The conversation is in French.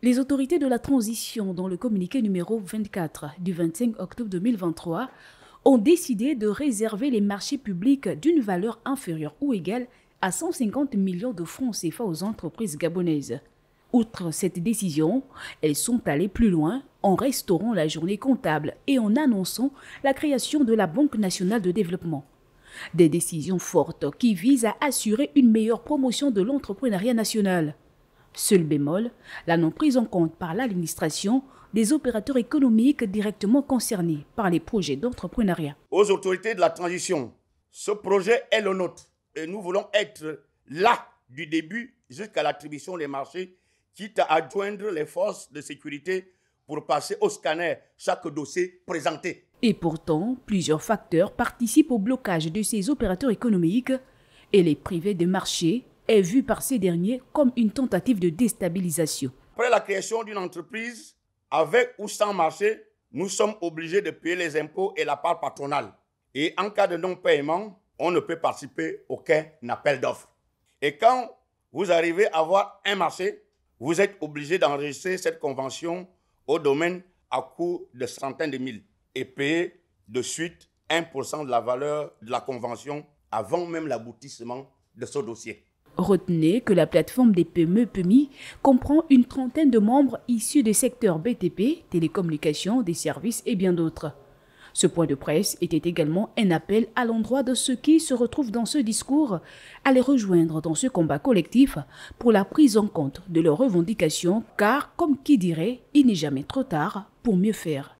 Les autorités de la transition, dans le communiqué numéro 24 du 25 octobre 2023, ont décidé de réserver les marchés publics d'une valeur inférieure ou égale à 150 millions de francs CFA aux entreprises gabonaises. Outre cette décision, elles sont allées plus loin en restaurant la journée comptable et en annonçant la création de la Banque nationale de développement. Des décisions fortes qui visent à assurer une meilleure promotion de l'entrepreneuriat national. Seul bémol, la non-prise en compte par l'administration des opérateurs économiques directement concernés par les projets d'entrepreneuriat. Aux autorités de la transition, ce projet est le nôtre et nous voulons être là du début jusqu'à l'attribution des marchés, quitte à adjoindre les forces de sécurité pour passer au scanner chaque dossier présenté. Et pourtant, plusieurs facteurs participent au blocage de ces opérateurs économiques et les privés des marchés, est vu par ces derniers comme une tentative de déstabilisation. Après la création d'une entreprise, avec ou sans marché, nous sommes obligés de payer les impôts et la part patronale. Et en cas de non-paiement, on ne peut participer aucun appel d'offres. Et quand vous arrivez à avoir un marché, vous êtes obligé d'enregistrer cette convention au domaine à coût de centaines de mille et payer de suite 1% de la valeur de la convention avant même l'aboutissement de ce dossier. Retenez que la plateforme des PME PMI comprend une trentaine de membres issus des secteurs BTP, télécommunications, des services et bien d'autres. Ce point de presse était également un appel à l'endroit de ceux qui se retrouvent dans ce discours à les rejoindre dans ce combat collectif pour la prise en compte de leurs revendications, car, comme qui dirait, il n'est jamais trop tard pour mieux faire.